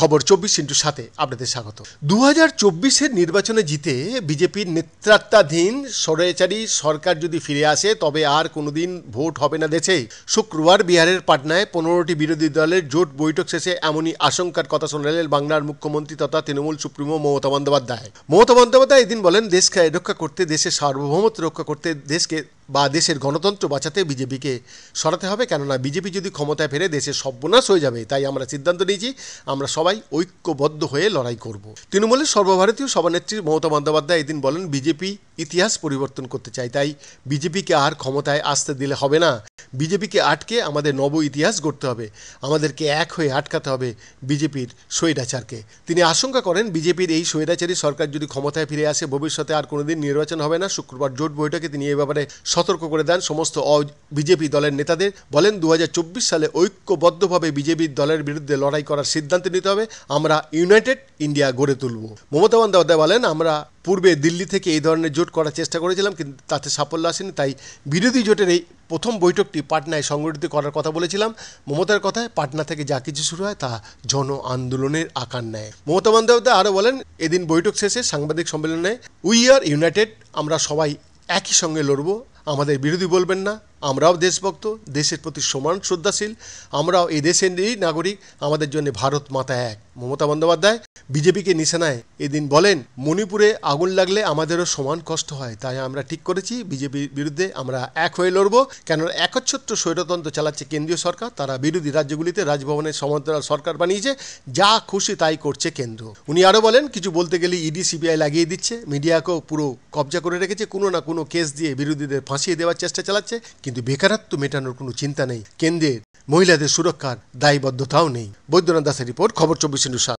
খবর চব্বিশ ইন্টুর সাথে আপনাদের স্বাগত দু হাজার চব্বিশের নির্বাচনে জিতে বিজেপির নেতৃত্বাধীন সরেচারি সরকার যদি ফিরে আসে তবে আর কোনোদিন ভোট হবে না দেশে শুক্রবার বিহারের পাটনায় পনেরোটি বিরোধী দলের জোট বৈঠক শেষে এমনই আশঙ্কার কথা শোনালেন বাংলার মুখ্যমন্ত্রী তথা তৃণমূল সুপ্রিমো মমতা বন্দ্যোপাধ্যায় মমতা বন্দ্যোপাধ্যায় এদিন বলেন দেশকে রক্ষা করতে দেশের সার্বভৌমত্ব রক্ষা করতে দেশকে বা দেশের গণতন্ত্র বাঁচাতে বিজেপিকে সরাতে হবে কেননা বিজেপি যদি ক্ষমতায় ফেরে দেশের সর্বনাশ হয়ে যাবে তাই আমরা সিদ্ধান্ত নিয়েছি আমরা সব সবাই ঐক্যবদ্ধ হয়ে লড়াই করব তৃণমূলের সর্বভারতীয় সভানেত্রী মমতা বন্দ্যোপাধ্যায় এদিন বলেন বিজেপি ইতিহাস পরিবর্তন করতে চায় তাই বিজেপিকে আর ক্ষমতায় আসতে দিলে হবে না বিজেপিকে আটকে আমাদের নব ইতিহাস গড়তে হবে আমাদেরকে এক হয়ে আটকাতে হবে বিজেপির স্বৈরাচারকে তিনি আশঙ্কা করেন বিজেপির এই স্বৈরাচারী সরকার যদি ক্ষমতায় ফিরে আসে ভবিষ্যতে আর কোনোদিন নির্বাচন হবে না শুক্রবার জোট বৈঠকে তিনি এ ব্যাপারে সতর্ক করে দেন সমস্ত অ বিজেপি দলের নেতাদের বলেন দু সালে ঐক্যবদ্ধভাবে বিজেপির দলের বিরুদ্ধে লড়াই করার সিদ্ধান্ত নিতে হবে আমরা ইউনাইটেড ইন্ডিয়া গড়ে তুলব মমতা বন্দ্যোপাধ্যায় বলেন আমরা পূর্বে দিল্লি থেকে এই ধরনের জোট করার চেষ্টা করেছিলাম কিন্তু তাতে সাফল্য আসেনি তাই বিরোধী জোটের এই প্রথম বৈঠকটি পাটনায় সংগঠিত করার কথা বলেছিলাম মমতার কথায় পাটনা থেকে যা কিছু শুরু হয় তা জন আন্দোলনের আকার নেয় মমতা বন্দ্যোপাধ্যায় আরও বলেন এদিন বৈঠক শেষে সাংবাদিক সম্মেলনে উই আর ইউনাইটেড আমরা সবাই একই সঙ্গে লড়ব আমাদের বিরোধী বলবেন না আমরাও দেশভক্ত দেশের প্রতি সমান শ্রদ্ধাশীল আমরাও এই দেশেরই নাগরিক আমাদের জন্য ভারত মাতা এক মমতা বন্দ্যোপাধ্যায় বিজেপিকে নিশানায় এদিন বলেন মণিপুরে আগুন লাগলে আমাদেরও সমান কষ্ট হয় তাই আমরা ঠিক করেছি বিজেপির বিরুদ্ধে আমরা এক হয়ে লড়ব কেন একচ্ছত্র স্বৈরতন্ত্র চালাচ্ছে কেন্দ্রীয় সরকার তারা বিরোধী রাজ্যগুলিতে রাজভবনের সমান্তরাল সরকার বানিয়েছে যা খুশি তাই করছে কেন্দ্র উনি আরও বলেন কিছু বলতে গেলে ইডি সিবিআই লাগিয়ে দিচ্ছে মিডিয়াকেও পুরো কবজা করে রেখেছে কোনো না কোনো কেস দিয়ে বিরোধীদের ফাঁসিয়ে দেওয়ার চেষ্টা চালাচ্ছে কিন্তু বেকারত্ব মেটানোর কোনো চিন্তা নেই কেন্দ্রের মহিলাদের সুরক্ষার দায়বদ্ধতাও নেই বৈদ্যনাথ দাসের রিপোর্ট খবর চব্বিশ